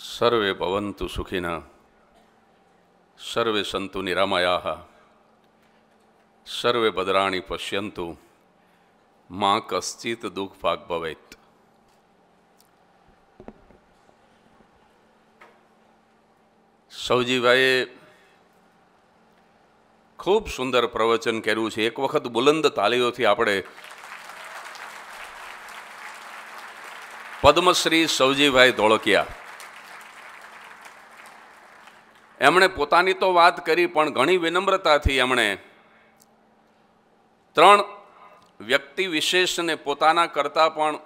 સર્વે ભવંતુ સુખીના સર્વે સંતુ નિરામયા સર્વે ભદ્રાણી પશ્યંતુ મા કશ્ચિત દુઃખ ભાગ ભવેત સૌજીભાઈએ ખૂબ સુંદર પ્રવચન કર્યું છે એક વખત બુલંદ તાલીઓથી આપણે પદ્મશ્રી સૌજીભાઈ ધોળકિયા એમણે પોતાની તો વાત કરી પણ ઘણી વિનમ્રતાથી એમણે ત્રણ વ્યક્તિ વિશેષને પોતાના કરતાં પણ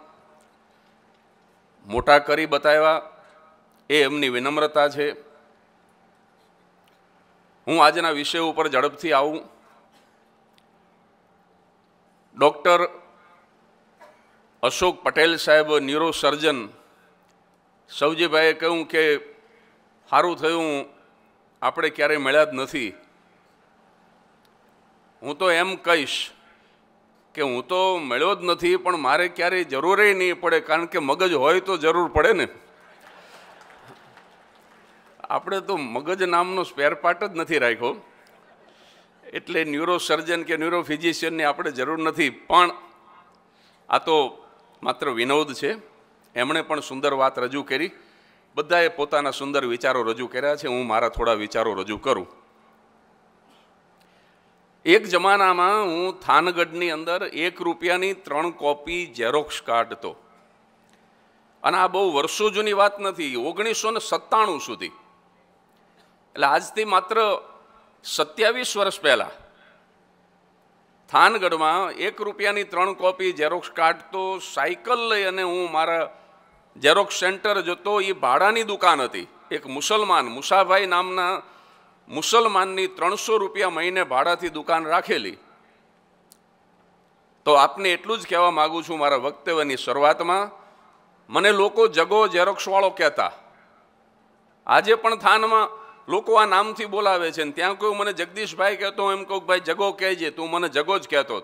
મોટા કરી બતાવ્યા એ એમની વિનમ્રતા છે હું આજના વિષય ઉપર ઝડપથી આવું ડૉક્ટર અશોક પટેલ સાહેબ ન્યુરોસર્જન સૌજીભાઈએ કહ્યું કે સારું થયું આપણે ક્યારેય મળ્યા જ નથી હું તો એમ કહીશ કે હું તો મળ્યો જ નથી પણ મારે ક્યારેય જરૂરેય નહીં પડે કારણ કે મગજ હોય તો જરૂર પડે ને આપણે તો મગજ નામનો સ્પેરપાર્ટ જ નથી રાખ્યો એટલે ન્યુરોસર્જન કે ન્યુરોફિઝિશિયનની આપણે જરૂર નથી પણ આ તો માત્ર વિનોદ છે એમણે પણ સુંદર વાત રજૂ કરી બધાએ પોતાના સુંદર વિચારો રજૂ કર્યા છે હું મારા થોડા વિચારો રજૂ કરું એક જમાનામાં હું થાનગઢની અંદર એક રૂપિયાની ત્રણ કોપી ઝેરોક્સ કાઢતો અને આ બહુ વર્ષો જૂની વાત નથી ઓગણીસો ને સત્તાણું સુધી એટલે આજથી માત્ર સત્યાવીસ વર્ષ પહેલાં થાનગઢમાં એક રૂપિયાની ત્રણ કોપી ઝેરોક્સ કાઢતો સાયકલ લઈ અને હું મારા ઝેરોક્સ સેન્ટર જતો એ ભાડાની દુકાન હતી એક મુસલમાન મુસાભાઈ નામના મુસલમાનની ત્રણસો રૂપિયા મહિને ભાડાથી દુકાન રાખેલી તો આપને એટલું જ કહેવા માગું છું મારા વક્તવ્યની શરૂઆતમાં મને લોકો જગો ઝેરોક્ષવાળો કહેતા આજે પણ થાનમાં લોકો આ નામથી બોલાવે છે ને ત્યાં કહ્યું મને જગદીશભાઈ કહેતો એમ કહું ભાઈ જગો કહેજે તું મને જગો જ કહેતો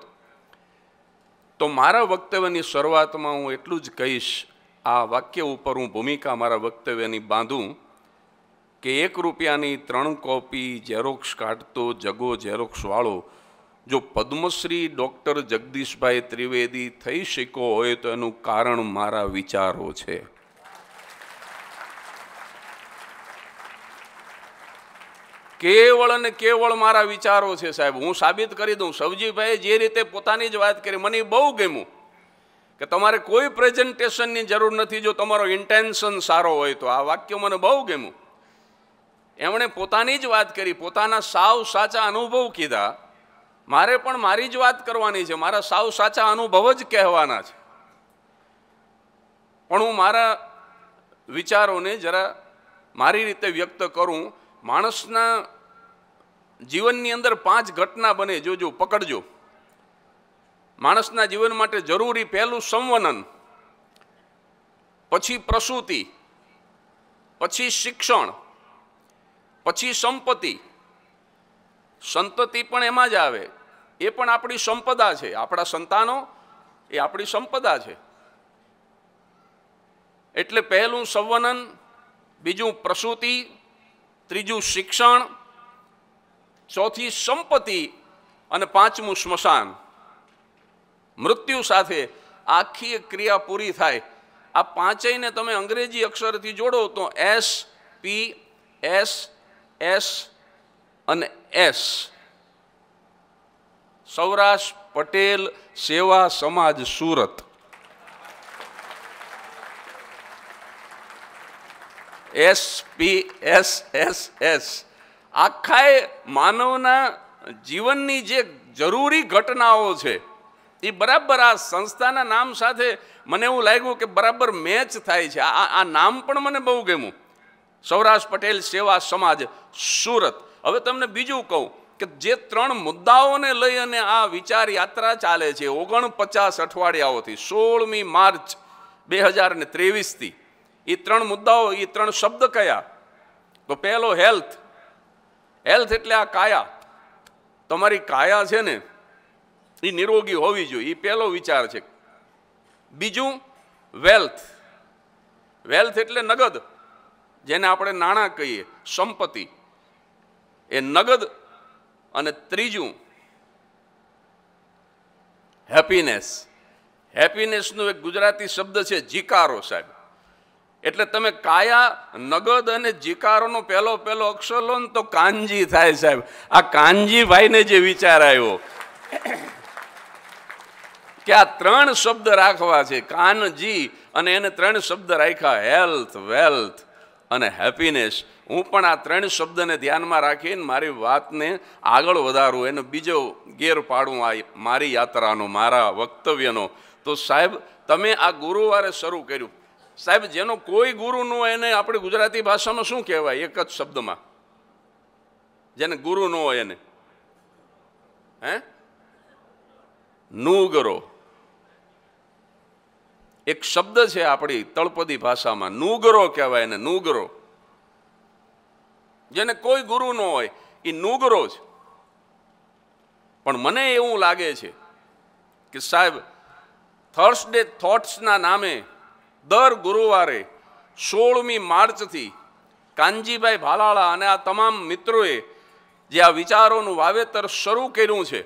તો મારા વક્તવ્યની શરૂઆતમાં હું એટલું જ કહીશ આ વાક્ય ઉપર હું ભૂમિકા મારા વક્તવ્યની બાંધું કે એક રૂપિયાની ત્રણ કોપી ઝેરોક્ષ કાઢતો જગો ઝેરોક્ષવાળો જો પદ્મશ્રી ડૉક્ટર જગદીશભાઈ ત્રિવેદી થઈ શક્યો હોય તો એનું કારણ મારા વિચારો છે કેવળ અને કેવળ મારા વિચારો છે સાહેબ હું સાબિત કરી દઉં સવજીભાઈ જે રીતે પોતાની જ વાત કરી મને બહુ ગમ્યું કે તમારે કોઈ પ્રેઝન્ટેશનની જરૂર નથી જો તમારો ઇન્ટેન્શન સારો હોય તો આ વાક્ય મને બહુ ગમ્યું એમણે પોતાની જ વાત કરી પોતાના સાવ સાચા અનુભવ કીધા મારે પણ મારી જ વાત કરવાની છે મારા સાવ સાચા અનુભવ જ કહેવાના છે પણ હું મારા વિચારોને જરા મારી રીતે વ્યક્ત કરું માણસના જીવનની અંદર પાંચ ઘટના બને જોજો પકડજો માણસના જીવન માટે જરૂરી પહેલું સંવનન પછી પ્રસૂતિ પછી શિક્ષણ પછી સંપત્તિ સંતતિ પણ એમાં જ આવે એ પણ આપણી સંપદા છે આપણા સંતાનો એ આપણી સંપદા છે એટલે પહેલું સંવનન બીજું પ્રસૂતિ ત્રીજું શિક્ષણ ચોથી સંપત્તિ અને પાંચમું સ્મશાન મૃત્યુ સાથે આખી ક્રિયા પૂરી થાય આ પાંચેયને તમે અંગ્રેજી અક્ષરથી જોડો તો એસ પી એસ એસ અને એસ સૌરાષ્ટ્ર પટેલ સેવા સમાજ Surat S P S S S આખાએ માનવના જીવનની જે જરૂરી ઘટનાઓ છે એ બરાબર આ સંસ્થાના નામ સાથે મને એવું લાગ્યું કે બરાબર મેચ થાય છે આ આ નામ પણ મને બહુ ગમ્યું સૌરાષ્ટ્ર પટેલ સેવા સમાજ સુરત હવે તમને બીજું કહું કે જે ત્રણ મુદ્દાઓને લઈ અને આ વિચાર યાત્રા ચાલે છે ઓગણપચાસ અઠવાડિયાઓથી સોળમી માર્ચ બે હજાર ને ત્રેવીસથી એ ત્રણ મુદ્દાઓ એ ત્રણ શબ્દ કયા તો પહેલો હેલ્થ હેલ્થ એટલે આ કાયા તમારી કાયા છે ને એ નિરોગી હોવી જોઈએ એ પહેલો વિચાર છે બીજું વેલ્થ વેલ્થ એટલે નગદ જેને આપણે નાણાં કહીએ સંપત્તિ એ નગદ અને ત્રીજું હેપીનેસ હેપીનેસનો એક ગુજરાતી શબ્દ છે જીકારો સાહેબ એટલે તમે કાયા નગદ અને જીકારોનો પહેલો પહેલો અક્ષર લો ને તો કાનજી થાય સાહેબ આ કાનજીભાઈને જે વિચાર આવ્યો કે આ ત્રણ શબ્દ રાખવા છે કાનજી અને એને ત્રણ શબ્દ રાખ્યા હેલ્થ વેલ્થ અને હેપીનેસ હું પણ આ ત્રણ શબ્દને ધ્યાનમાં રાખીને મારી વાતને આગળ વધારું એનો બીજો ગેર પાડું આ મારી યાત્રાનો મારા વક્તવ્યનો તો સાહેબ તમે આ ગુરુવારે શરૂ કર્યું સાહેબ જેનો કોઈ ગુરુ ન હોય એને આપણે ગુજરાતી ભાષામાં શું કહેવાય એક જ શબ્દમાં જેને ગુરુ ન હોય એને હે નુગરો એક શબ્દ છે આપણી તળપદી ભાષામાં નુગરો કહેવાય એને નુગરો જેને કોઈ ગુરુ ન હોય એ નુગરો છે પણ મને એવું લાગે છે કે સાહેબ થર્સડે થોટ્સના નામે દર ગુરુવારે સોળમી માર્ચથી કાનજીભાઈ ભાલાળા અને આ તમામ મિત્રોએ જે આ વિચારોનું વાવેતર શરૂ કર્યું છે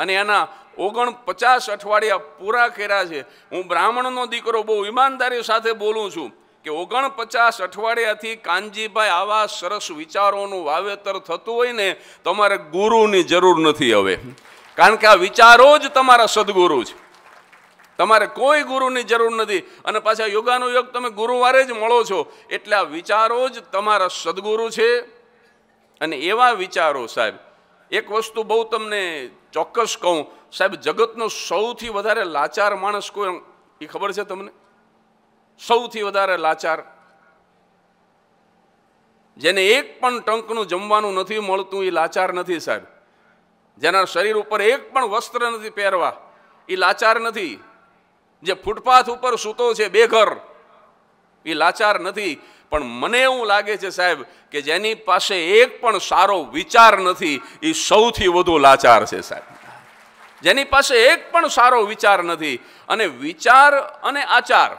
અને એના ઓગણપચાસ અઠવાડિયા પૂરા કર્યા છે હું બ્રાહ્મણનો દીકરો બહુ ઈમાનદારી સાથે બોલું છું કે ઓગણપચાસ અઠવાડિયાથી કાનજીભાઈ આવા સરસ વિચારોનું વાવેતર થતું હોય ને તમારે ગુરુની જરૂર નથી હવે કારણ કે આ વિચારો જ તમારા સદગુરુ છે તમારે કોઈ ગુરુની જરૂર નથી અને પાછા યોગાનો યોગ તમે ગુરુવારે જ મળો છો એટલે આ વિચારો જ તમારા સદગુરુ છે અને એવા વિચારો સાહેબ એક વસ્તુ બહુ તમને ચોક્કસ કહું સાહેબ જગતનો સૌથી વધારે લાચાર માણસ કોઈ એ ખબર છે તમને સૌથી વધારે લાચાર જેને એક પણ ટંકનું જમવાનું નથી મળતું એ લાચાર નથી સાહેબ જેના શરીર ઉપર એક પણ વસ્ત્ર નથી પહેરવા એ લાચાર નથી જે ફૂટપાથ ઉપર સૂતો છે બેઘર એ લાચાર નથી પણ મને એવું લાગે છે સાહેબ કે જેની પાસે એક પણ સારો વિચાર નથી એ સૌથી વધુ લાચાર છે સાહેબ જેની પાસે એક પણ સારો વિચાર નથી અને વિચાર અને આચાર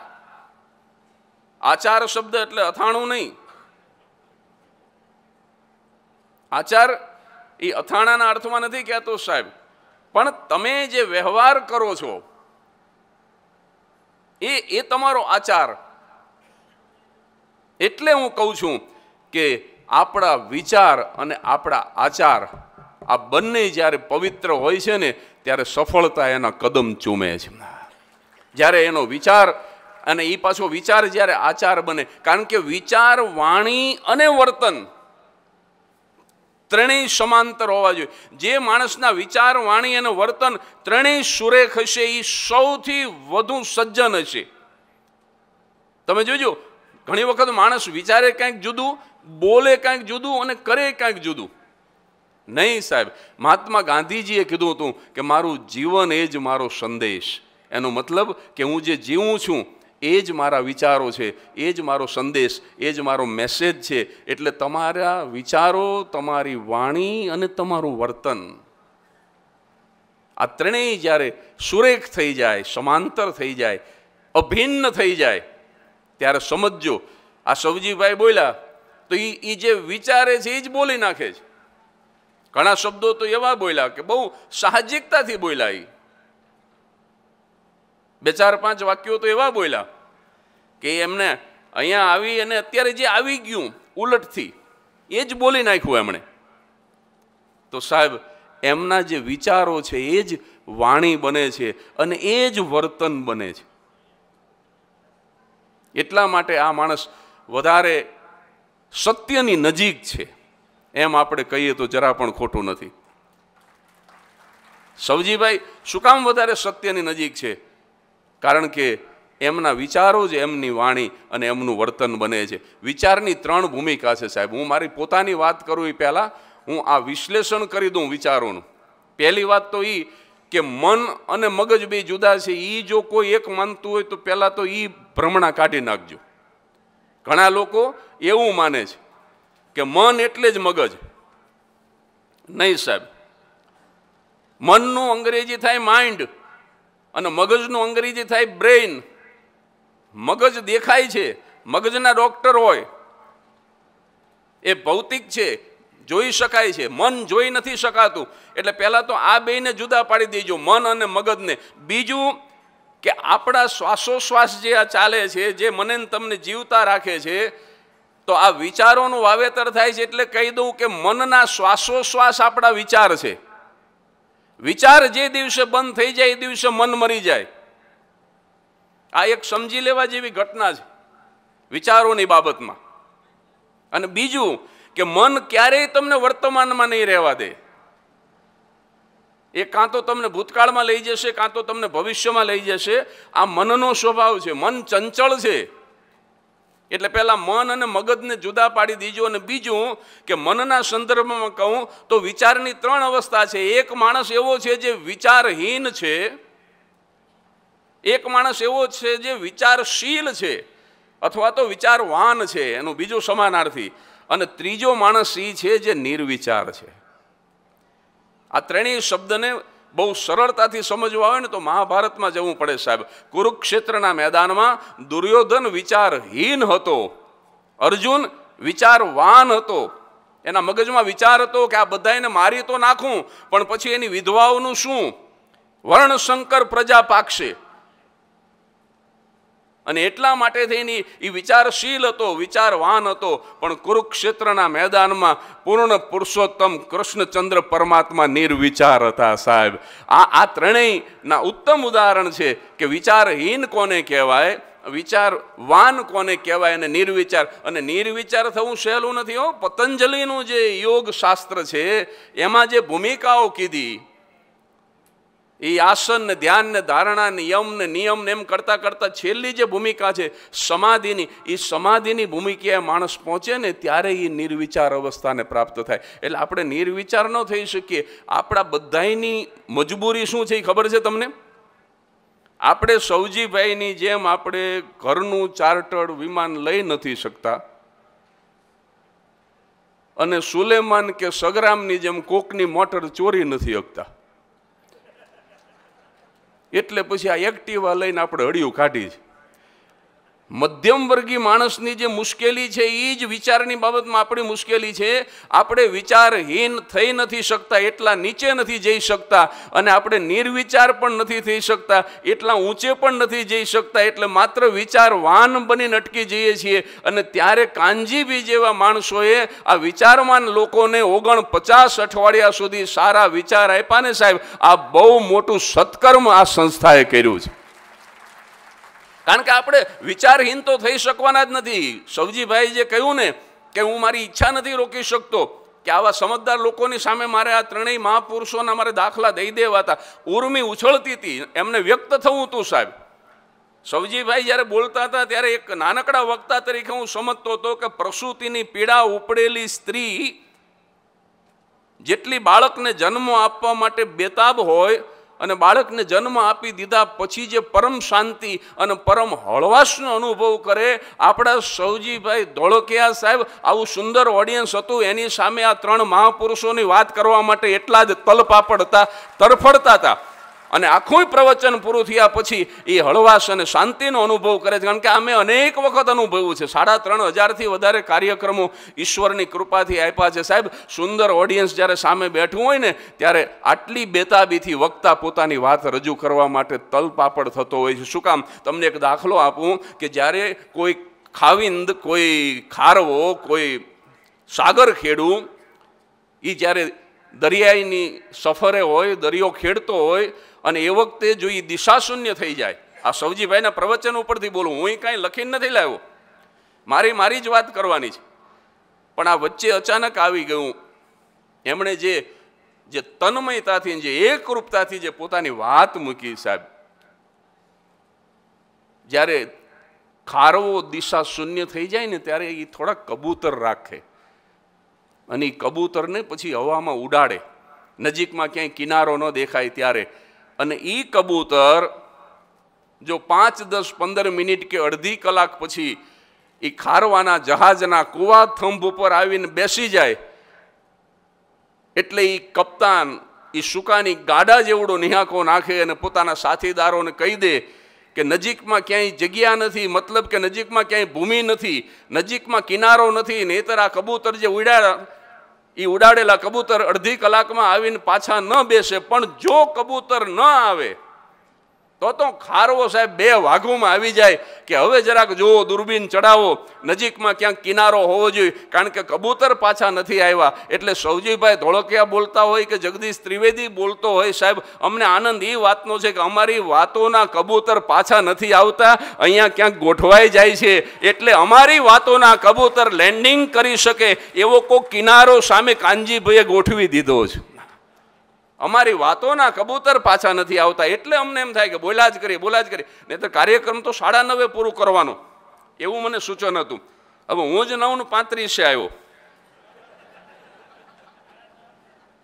આચાર શબ્દ એટલે અથાણું નહીં આચાર એ અથાણાના અર્થમાં નથી કહેતો સાહેબ પણ તમે જે વ્યવહાર કરો છો એ એ તમારો આચાર એટલે હું કહું છું કે આપણા વિચાર અને આપણા આચાર આ બંને જ્યારે પવિત્ર હોય છે ને ત્યારે સફળતા એના કદમ ચૂમે છે જ્યારે એનો વિચાર અને એ પાછો વિચાર જ્યારે આચાર બને કારણ કે વિચાર વાણી અને વર્તન ત્રણેય સમાંતર હોવા જોઈએ જે માણસના વિચાર વાણી અને વર્તન ત્રણેય સુરેખ હશે એ સૌથી વધુ સજ્જન હશે તમે જોજો ઘણી વખત માણસ વિચારે કાંઈક જુદું બોલે કાંઈક જુદું અને કરે કાંઈક જુદું નહીં સાહેબ મહાત્મા ગાંધીજીએ કીધું હતું કે મારું જીવન એ જ મારો સંદેશ એનો મતલબ કે હું જે જીવું છું એ જ મારા વિચારો છે એ જ મારો સંદેશ એ જ મારો મેસેજ છે એટલે તમારા વિચારો તમારી વાણી અને તમારું વર્તન આ ત્રણેય જ્યારે સુરેખ થઈ જાય સમાંતર થઈ જાય અભિન્ન થઈ જાય ત્યારે સમજજો આ સવજીભાઈ બોલ્યા તો એ એ જે વિચારે છે એ જ બોલી નાખે છે ઘણા શબ્દો તો એવા બોલ્યા કે બહુ સાહજિકતાથી બોલ્યા એ બે ચાર પાંચ વાક્યો તો એવા બોલ્યા કે એમને અહીંયા આવી અને અત્યારે જે આવી ગયું ઉલટથી એ જ બોલી નાખ્યું એમણે તો સાહેબ એમના જે વિચારો છે એ જ વાણી બને છે અને એ જ વર્તન બને છે એટલા માટે આ માણસ વધારે સત્યની નજીક છે એમ આપણે કહીએ તો જરા પણ ખોટું નથી સવજીભાઈ શું કામ વધારે સત્યની નજીક છે કારણ કે એમના વિચારો જ એમની વાણી અને એમનું વર્તન બને છે વિચારની ત્રણ ભૂમિકા છે સાહેબ હું મારી પોતાની વાત કરું એ પહેલાં હું આ વિશ્લેષણ કરી દઉં વિચારોનું પહેલી વાત તો એ કે મન અને મગજ બે જુદા છે એ જો કોઈ એક માનતું હોય તો પહેલાં તો એ ભ્રમણા કાઢી નાખજો ઘણા લોકો એવું માને છે કે મન એટલે જ મગજ નહીં સાહેબ મનનું અંગ્રેજી થાય માઇન્ડ અને મગજનું અંગ્રેજી થાય બ્રેઇન મગજ દેખાય છે મગજના ડોક્ટર હોય એ ભૌતિક છે જોઈ શકાય છે મન જોઈ નથી શકાતું એટલે પહેલાં તો આ બેને જુદા પાડી દેજો મન અને મગજને બીજું કે આપણા શ્વાસોશ્વાસ જે આ ચાલે છે જે મને તમને જીવતા રાખે છે તો આ વિચારોનું વાવેતર થાય છે એટલે કહી દઉં કે મનના શ્વાસોશ્વાસ આપણા વિચાર છે વિચાર જે દિવસે બંધ થઈ જાય એ દિવસે મન મરી જાય આ એક સમજી લેવા જેવી ઘટના છે વિચારોની બાબતમાં અને બીજું કે મન ક્યારેય તમને વર્તમાનમાં નહીં રહેવા દે એ કાં તો તમને ભૂતકાળમાં લઈ જશે કાં તો તમને ભવિષ્યમાં લઈ જશે આ મનનો સ્વભાવ છે મન ચંચળ છે એટલે પહેલાં મન અને મગજને જુદા પાડી દીજો અને બીજું કે મનના સંદર્ભમાં કહું તો વિચારની ત્રણ અવસ્થા છે એક માણસ એવો છે જે વિચારહીન છે એક માણસ એવો છે જે વિચારશીલ છે અથવા તો વિચારવાન છે એનું બીજું સમાનાર્થી અને ત્રીજો માણસ એ છે જે નિર્વિચાર છે આ ત્રણેય શબ્દને બહુ સરળતાથી સમજવા હોય ને તો મહાભારતમાં જવું પડે સાહેબ કુરુક્ષેત્રના મેદાનમાં દુર્યોધન વિચારહીન હતો અર્જુન વિચારવાન હતો એના મગજમાં વિચાર હતો કે આ બધાને મારી તો નાખું પણ પછી એની વિધવાઓનું શું વર્ણશંકર પ્રજા પાકશે અને એટલા માટે થઈને એ વિચારશીલ હતો વિચારવાન હતો પણ કુરુક્ષેત્રના મેદાનમાં પૂર્ણ પુરુષોત્તમ કૃષ્ણચંદ્ર પરમાત્મા નિર્વિચાર હતા સાહેબ આ આ ત્રણેયના ઉત્તમ ઉદાહરણ છે કે વિચારહીન કોને કહેવાય વિચારવાન કોને કહેવાય અને નિર્વિચાર અને નિર્વિચાર થવું સહેલું નથી હો પતંજલિનું જે યોગ શાસ્ત્ર છે એમાં જે ભૂમિકાઓ કીધી એ આસન ને ધ્યાન ને ધારણા ને યમ ને નિયમ ને એમ કરતાં કરતાં છેલ્લી જે ભૂમિકા છે સમાધિની એ સમાધિની ભૂમિકાએ માણસ પહોંચે ને ત્યારે એ નિર્વિચાર અવસ્થાને પ્રાપ્ત થાય એટલે આપણે નિર્વિચાર ન થઈ શકીએ આપણા બધાની મજબૂરી શું છે એ ખબર છે તમને આપણે સૌજીભાઈની જેમ આપણે ઘરનું ચાર્ટર્ડ વિમાન લઈ નથી શકતા અને સુલેમાન કે સગરામની જેમ કોકની મોટર ચોરી નથી શકતા એટલે પછી આ એક્ટિવા લઈને આપણે હળિયું કાઢી છે મધ્યમ વર્ગી માણસની જે મુશ્કેલી છે એ જ વિચારની બાબતમાં આપણી મુશ્કેલી છે આપણે વિચારહીન થઈ નથી શકતા એટલા નીચે નથી જઈ શકતા અને આપણે નિર્વિચાર પણ નથી થઈ શકતા એટલા ઊંચે પણ નથી જઈ શકતા એટલે માત્ર વિચારવાન બનીને અટકી જઈએ છીએ અને ત્યારે કાંજીબી જેવા માણસોએ આ વિચારવાન લોકોને ઓગણ પચાસ અઠવાડિયા સુધી સારા વિચાર આપ્યા ને સાહેબ આ બહુ મોટું સત્કર્મ આ સંસ્થાએ કર્યું છે કારણ કે આપણે વિચારહીન તો થઈ શકવાના જ નથી સવજીભાઈ જે કહ્યું ને કે હું મારી ઈચ્છા નથી રોકી શકતો કે આવા સમજદાર લોકોની સામે મારે આ ત્રણેય મહાપુરુષોના મારે દાખલા દઈ દેવા હતા ઉર્મી ઉછળતી હતી એમને વ્યક્ત થવું હતું સાહેબ સવજીભાઈ જ્યારે બોલતા હતા ત્યારે એક નાનકડા વક્તા તરીકે હું સમજતો હતો કે પ્રસૂતિની પીડા ઉપડેલી સ્ત્રી જેટલી બાળકને જન્મ આપવા માટે બેતાબ હોય અને બાળકને જન્મ આપી દીધા પછી જે પરમ શાંતિ અને પરમ હળવાશનો અનુભવ કરે આપણા સૌજીભાઈ ધોળકિયા સાહેબ આવું સુંદર ઓડિયન્સ હતું એની સામે આ ત્રણ મહાપુરુષોની વાત કરવા માટે એટલા જ તલપાપડતા તરફડતા હતા અને આખું પ્રવચન પૂરું થયા પછી એ હળવાશ અને શાંતિનો અનુભવ કરે છે કારણ કે અમે અનેક વખત અનુભવ્યું છે સાડા ત્રણ હજારથી વધારે કાર્યક્રમો ઈશ્વરની કૃપાથી આપ્યા છે સાહેબ સુંદર ઓડિયન્સ જ્યારે સામે બેઠું હોય ને ત્યારે આટલી બેતાબીથી વક્તા પોતાની વાત રજૂ કરવા માટે તલપાપડ થતો હોય છે શું કામ તમને એક દાખલો આપું કે જ્યારે કોઈ ખાવિંદ કોઈ ખારવો કોઈ સાગર ખેડું એ જ્યારે દરિયાઈની સફરે હોય દરિયો ખેડતો હોય અને એ વખતે જો એ દિશા શૂન્ય થઈ જાય આ સૌજીભાઈના પ્રવચન ઉપરથી બોલું હું એ કાંઈ લખીને નથી લાવ્યો મારી મારી જ વાત કરવાની છે પણ આ વચ્ચે અચાનક આવી ગયું એમણે જે જે તન્મયતાથી જે એકરૂપતાથી જે પોતાની વાત મૂકી સાહેબ જ્યારે ખારવો દિશા શૂન્ય થઈ જાય ને ત્યારે એ થોડાક કબૂતર રાખે અને એ કબૂતરને પછી હવામાં ઉડાડે નજીકમાં ક્યાંય કિનારો ન દેખાય ત્યારે અને એ કબૂતર જો પાંચ દસ પંદર મિનિટ કે અડધી કલાક પછી એ ખારવાના જહાજના કુવા થંભ ઉપર આવીને બેસી જાય એટલે એ કપ્તાન એ સુકાની ગાડા જેવડો નિહાકો નાખે અને પોતાના સાથીદારોને કહી દે કે નજીકમાં ક્યાંય જગ્યા નથી મતલબ કે નજીકમાં ક્યાંય ભૂમિ નથી નજીકમાં કિનારો નથી નહીતર આ કબૂતર જે ઉડાડ્યા એ ઉડાડેલા કબૂતર અડધી કલાકમાં આવીને પાછા ન બેસે પણ જો કબૂતર ન આવે તો તો ખારવો સાહેબ બે વાઘોમાં આવી જાય કે હવે જરાક જુઓ દૂરબીન ચડાવો નજીકમાં ક્યાંક કિનારો હોવો જોઈએ કારણ કે કબૂતર પાછા નથી આવ્યા એટલે સૌજીભાઈ ધોળકિયા બોલતા હોય કે જગદીશ ત્રિવેદી બોલતો હોય સાહેબ અમને આનંદ એ વાતનો છે કે અમારી વાતોના કબૂતર પાછા નથી આવતા અહીંયા ક્યાંક ગોઠવાઈ જાય છે એટલે અમારી વાતોના કબૂતર લેન્ડિંગ કરી શકે એવો કોઈ કિનારો સામે કાનજીભાઈએ ગોઠવી દીધો છે અમારી વાતોના કબૂતર પાછા નથી આવતા એટલે અમને એમ થાય કે બોલા જ કરીએ બોલા જ કરીએ નહીં કાર્યક્રમ તો સાડા નવે પૂરું કરવાનો એવું મને સૂચન હતું હવે હું જ નવનું પાંત્રીસે આવ્યો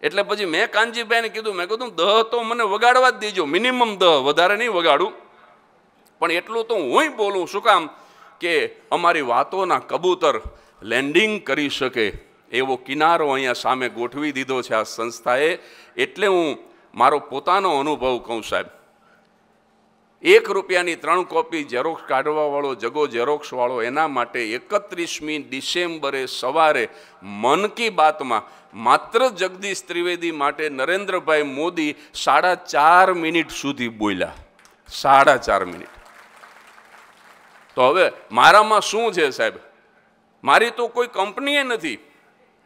એટલે પછી મેં કાનજીભાઈને કીધું મેં કીધું દહ તો મને વગાડવા જ દેજો મિનિમમ દહ વધારે નહીં વગાડું પણ એટલું તો હું બોલું શું કામ કે અમારી વાતોના કબૂતર લેન્ડિંગ કરી શકે એવો કિનારો અહીંયા સામે ગોઠવી દીધો છે આ સંસ્થાએ એટલે હું મારો પોતાનો અનુભવ કહું સાહેબ એક રૂપિયાની ત્રણ કોપી ઝેરોક્ષ કાઢવાવાળો જગો ઝેરોક્ષવાળો એના માટે એકત્રીસમી ડિસેમ્બરે સવારે મન કી બાતમાં માત્ર જગદીશ ત્રિવેદી માટે નરેન્દ્રભાઈ મોદી સાડા ચાર મિનિટ સુધી બોલ્યા સાડા ચાર મિનિટ તો હવે મારામાં શું છે સાહેબ મારી તો કોઈ કંપનીએ નથી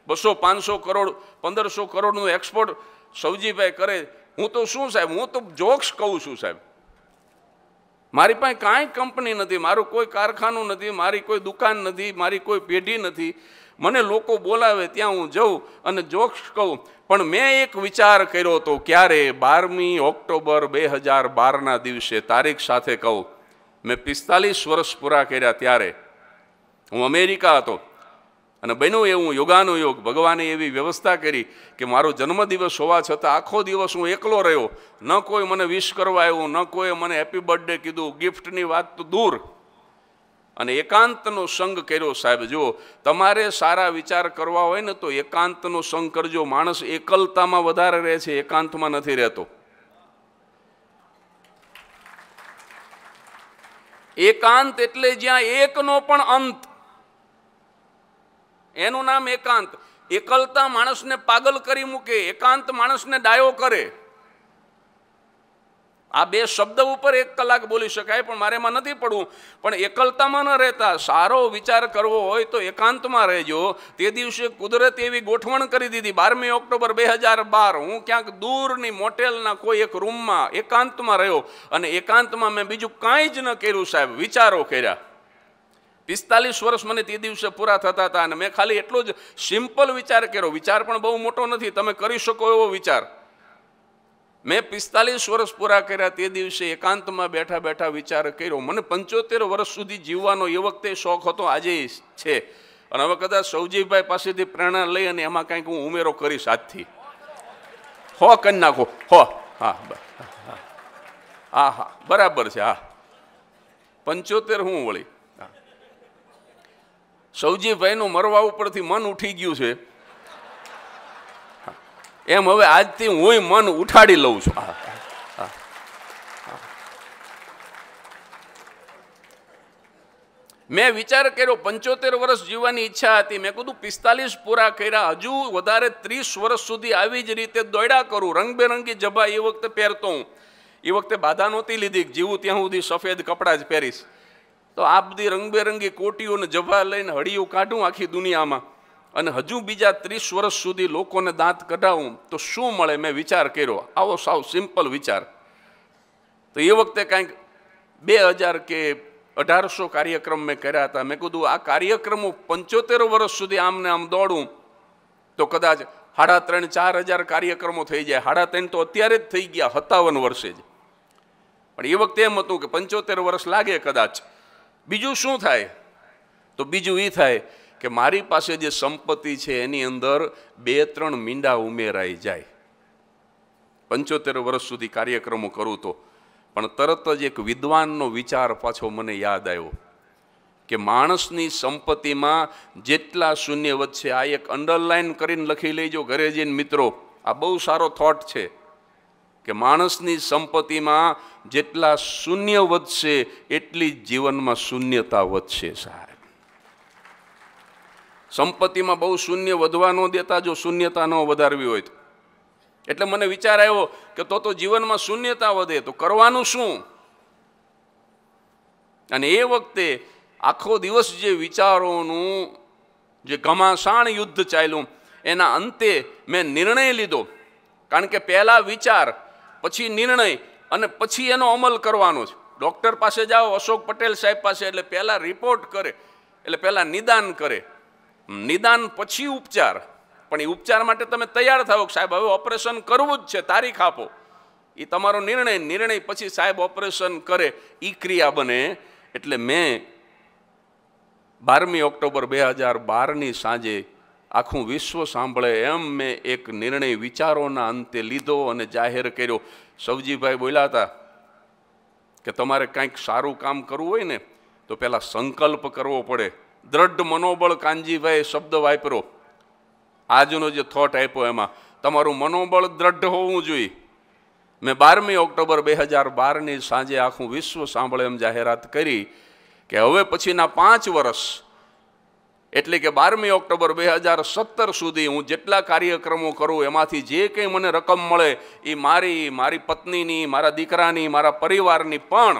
બસો પાંચસો કરોડ પંદરસો કરોડનું એક્સપોર્ટ સૌજીભાઈ કરે હું તો શું સાહેબ હું તો જોક્સ કહું છું સાહેબ મારી પાસે કાંઈ કંપની નથી મારું કોઈ કારખાનું નથી મારી કોઈ દુકાન નથી મારી કોઈ પેઢી નથી મને લોકો બોલાવે ત્યાં હું જઉં અને જોક્સ કહું પણ મેં એક વિચાર કર્યો હતો ક્યારે બારમી ઓક્ટોબર બે હજાર બારના દિવસે તારીખ સાથે કહું મેં પિસ્તાલીસ વર્ષ પૂરા કર્યા ત્યારે હું અમેરિકા હતો અને બન્યું એવું યોગાનુયોગ ભગવાને એવી વ્યવસ્થા કરી કે મારો જન્મદિવસ હોવા છતાં આખો દિવસ હું એકલો રહ્યો ન કોઈ મને વિશ કરવા આવ્યું ન કોઈ મને હેપી બર્થડે કીધું ગિફ્ટની વાત તો દૂર અને એકાંતનો સંગ કર્યો સાહેબ જો તમારે સારા વિચાર કરવા હોય ને તો એકાંતનો સંગ કરજો માણસ એકલતામાં વધારે રહે છે એકાંતમાં નથી રહેતો એકાંત એટલે જ્યાં એકનો પણ અંત એનું નામ એકાંત એકલતા માણસને પાગલ કરી મૂકે એકાંત માણસને ડાયો કરે આ બે શબ્દ ઉપર એક કલાક બોલી શકાય પણ મારે એમાં નથી પડવું પણ એકલતામાં ન રહેતા સારો વિચાર કરવો હોય તો એકાંતમાં રહેજો તે દિવસે કુદરતે એવી ગોઠવણ કરી દીધી બારમી ઓક્ટોબર બે હજાર બાર હું ક્યાંક દૂરની મોટેલના કોઈ એક રૂમમાં એકાંતમાં રહ્યો અને એકાંતમાં મેં બીજું કાંઈ જ ન કર્યું સાહેબ વિચારો કર્યા પિસ્તાલીસ વર્ષ મને તે દિવસે પૂરા થતા હતા અને મેં ખાલી એટલો જ સિમ્પલ વિચાર કર્યો વિચાર પણ બહુ મોટો નથી તમે કરી શકો એવો વિચાર મેં પિસ્તાલીસ વર્ષ પૂરા કર્યા તે દિવસે એકાંતમાં બેઠા બેઠા વિચાર કર્યો મને પંચોતેર વર્ષ સુધી જીવવાનો એ વખતે શોખ હતો આજે છે અને હવે કદાચ સૌજીભાઈ પાસેથી પ્રેરણા લઈ અને એમાં કાંઈક હું ઉમેરો કરીશ આજથી હો કરી નાખો હો હા હા હા બરાબર છે હા પંચોતેર હું વળી સૌજીભાઈનું મરવા ઉપરથી મન ઉઠી ગયું છે એમ હવે આજથી હું મન ઉઠાડી લઉં છું મેં વિચાર કર્યો પંચોતેર વર્ષ જીવવાની ઈચ્છા હતી મેં કીધું પિસ્તાલીસ પૂરા કર્યા હજુ વધારે ત્રીસ વર્ષ સુધી આવી જ રીતે દોડ્યા કરું રંગબેરંગી જબા એ વખતે પહેરતો હું એ વખતે બાધા નહોતી લીધી જીવું ત્યાં સુધી સફેદ કપડાં જ પહેરીશ તો આ બધી રંગબેરંગી કોટીઓને જભા લઈને હળીઓ કાઢું આખી દુનિયામાં અને હજુ બીજા ત્રીસ વર્ષ સુધી લોકોને દાંત કઢાવું તો શું મળે મેં વિચાર કર્યો આવો સાવ સિમ્પલ વિચાર તો એ વખતે કાંઈક બે હજાર કે અઢારસો કાર્યક્રમ મેં કર્યા હતા મેં કીધું આ કાર્યક્રમો પંચોતેર વર્ષ સુધી આમને આમ દોડું તો કદાચ સાડા ત્રણ ચાર હજાર કાર્યક્રમો થઈ જાય સાડા ત્રણ તો અત્યારે જ થઈ ગયા સત્તાવન વર્ષે જ પણ એ વખતે એમ હતું કે પંચોતેર વર્ષ લાગે કદાચ બીજું શું થાય તો બીજું એ થાય કે મારી પાસે જે સંપત્તિ છે એની અંદર બે ત્રણ મીંડા ઉમેરાઈ જાય પંચોતેર વર્ષ સુધી કાર્યક્રમો કરું તો પણ તરત જ એક વિદ્વાનનો વિચાર પાછો મને યાદ આવ્યો કે માણસની સંપત્તિમાં જેટલા શૂન્ય વચ્ચે આ એક અંડરલાઇન કરીને લખી લેજો ઘરે જઈને મિત્રો આ બહુ સારો થોટ છે કે માણસની સંપત્તિમાં જેટલા શૂન્ય વધશે એટલી જીવનમાં શૂન્યતા વધશે સાહેબ સંપત્તિમાં બહુ શૂન્ય વધવા ન દેતા જો શૂન્યતા ન વધારવી હોય તો એટલે મને વિચાર આવ્યો કે તો તો જીવનમાં શૂન્યતા વધે તો કરવાનું શું અને એ વખતે આખો દિવસ જે વિચારોનું જે ઘમાસાણ યુદ્ધ ચાલ્યું એના અંતે મેં નિર્ણય લીધો કારણ કે પહેલા વિચાર પછી નિર્ણય અને પછી એનો અમલ કરવાનો છે ડૉક્ટર પાસે જાઓ અશોક પટેલ સાહેબ પાસે એટલે પહેલાં રિપોર્ટ કરે એટલે પહેલાં નિદાન કરે નિદાન પછી ઉપચાર પણ એ ઉપચાર માટે તમે તૈયાર થાઓ સાહેબ હવે ઓપરેશન કરવું જ છે તારીખ આપો એ તમારો નિર્ણય નિર્ણય પછી સાહેબ ઓપરેશન કરે એ ક્રિયા બને એટલે મેં બારમી ઓક્ટોબર બે હજાર બારની સાંજે આખું વિશ્વ સાંભળે એમ મેં એક નિર્ણય વિચારોના અંતે લીધો અને જાહેર કર્યો સવજીભાઈ બોલ્યા હતા કે તમારે કંઈક સારું કામ કરવું હોય ને તો પહેલાં સંકલ્પ કરવો પડે દ્રઢ મનોબળ કાનજીભાઈ શબ્દ વાપરો આજનો જે થોટ આપ્યો એમાં તમારું મનોબળ દ્રઢ હોવું જોઈએ મેં બારમી ઓક્ટોબર બે હજાર બારની સાંજે આખું વિશ્વ સાંભળે એમ જાહેરાત કરી કે હવે પછીના પાંચ વર્ષ એટલે કે બારમી ઓક્ટોબર બે હજાર સત્તર સુધી હું જેટલા કાર્યક્રમો કરું એમાંથી જે કંઈ મને રકમ મળે એ મારી મારી પત્નીની મારા દીકરાની મારા પરિવારની પણ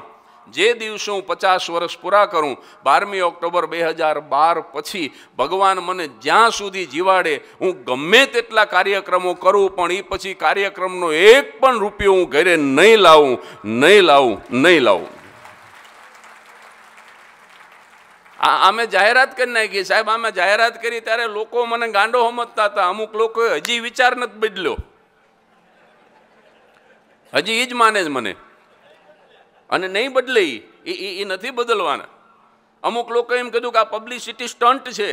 જે દિવસે હું પચાસ વર્ષ પૂરા કરું બારમી ઓક્ટોબર બે હજાર બાર પછી ભગવાન મને જ્યાં સુધી જીવાડે હું ગમે તેટલા કાર્યક્રમો કરું પણ એ પછી કાર્યક્રમનો એક પણ રૂપિયો હું ઘરે નહીં લાવું નહીં લાવું નહીં લાવું આમે જાહેરાત કરી નાખી સાહેબ આમે જાહેરાત કરી ત્યારે લોકો મને ગાંડો સમજતા હતા અમુક લોકો હજી વિચાર નથી બદલ્યો હજી એ જ માને જ મને અને નહીં બદલે એ એ નથી બદલવાના અમુક લોકો એમ કીધું કે આ પબ્લિસિટી સ્ટન્ટ છે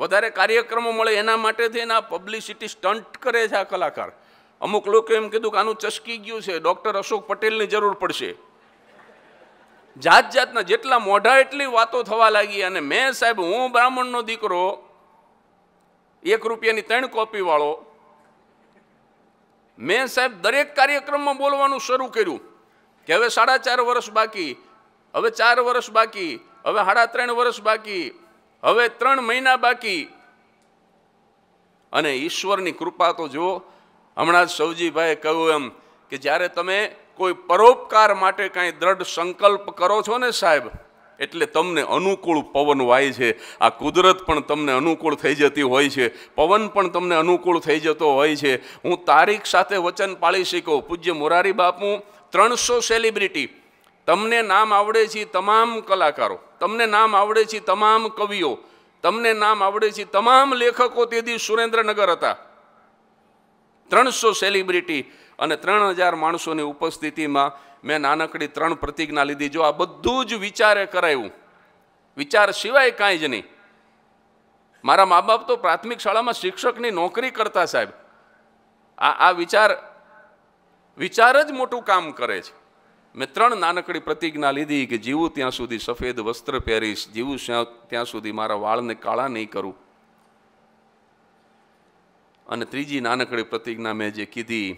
વધારે કાર્યક્રમો મળે એના માટે થઈને આ પબ્લિસિટી સ્ટન્ટ કરે છે આ કલાકાર અમુક લોકો એમ કીધું કે આનું ચસકી ગયું છે ડૉક્ટર અશોક પટેલની જરૂર પડશે જાત જાતના જેટલા મોઢા એટલી વાતો થવા લાગી અને મેં સાહેબ હું બ્રાહ્મણનો દીકરો એક રૂપિયાની ત્રણ કોપીવાળો મેં સાહેબ દરેક કાર્યક્રમમાં બોલવાનું શરૂ કર્યું કે હવે સાડા ચાર વર્ષ બાકી હવે ચાર વર્ષ બાકી હવે સાડા ત્રણ વર્ષ બાકી હવે ત્રણ મહિના બાકી અને ઈશ્વરની કૃપા તો જુઓ હમણાં જ સૌજીભાઈએ કહ્યું એમ કે જ્યારે તમે કોઈ પરોપકાર માટે કાંઈ દ્રઢ સંકલ્પ કરો છો ને સાહેબ એટલે તમને અનુકૂળ પવન વાય છે આ કુદરત પણ તમને અનુકૂળ થઈ જતી હોય છે પવન પણ તમને અનુકૂળ થઈ જતો હોય છે હું તારીખ સાથે વચન પાળી શીખો પૂજ્ય મોરારી બાપુ ત્રણસો સેલિબ્રિટી તમને નામ આવડે છે તમામ કલાકારો તમને નામ આવડે છે તમામ કવિઓ તમને નામ આવડે છે તમામ લેખકો તેથી સુરેન્દ્રનગર હતા ત્રણસો સેલિબ્રિટી અને ત્રણ હજાર માણસોની ઉપસ્થિતિમાં મેં નાનકડી ત્રણ પ્રતિજ્ઞા લીધી જો આ બધું જ વિચારે કરાયું વિચાર સિવાય કાંઈ જ નહીં મારા મા બાપ તો પ્રાથમિક શાળામાં શિક્ષકની નોકરી કરતા સાહેબ આ આ વિચાર વિચાર જ મોટું કામ કરે છે મેં ત્રણ નાનકડી પ્રતિજ્ઞા લીધી કે જીવું ત્યાં સુધી સફેદ વસ્ત્ર પહેરીશ જીવું ત્યાં સુધી મારા વાળને કાળા નહીં કરું અને ત્રીજી નાનકડી પ્રતિજ્ઞા મેં જે કીધી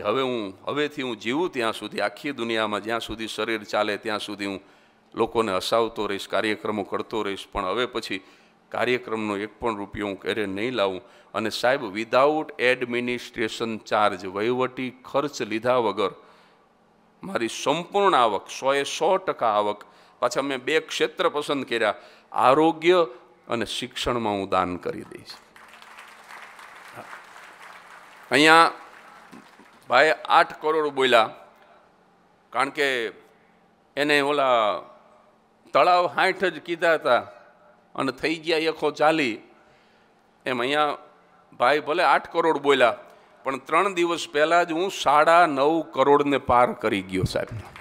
કે હવે હું હવેથી હું જીવું ત્યાં સુધી આખી દુનિયામાં જ્યાં સુધી શરીર ચાલે ત્યાં સુધી હું લોકોને હસાવતો રહીશ કાર્યક્રમો કરતો રહીશ પણ હવે પછી કાર્યક્રમનો એક પણ રૂપિયો હું ક્યારે નહીં લાવું અને સાહેબ વિધાઉટ એડમિનિસ્ટ્રેશન ચાર્જ વહીવટી ખર્ચ લીધા વગર મારી સંપૂર્ણ આવક સોએ સો ટકા આવક પાછા મેં બે ક્ષેત્ર પસંદ કર્યા આરોગ્ય અને શિક્ષણમાં હું દાન કરી દઈશ અહીંયા ભાઈ આઠ કરોડ બોલ્યા કારણ કે એને ઓલા તળાવ હાઠ જ કીધા હતા અને થઈ ગયા એકો ચાલી એમ અહીંયા ભાઈ ભલે આઠ કરોડ બોલ્યા પણ ત્રણ દિવસ પહેલાં જ હું સાડા નવ કરોડને પાર કરી ગયો સાહેબ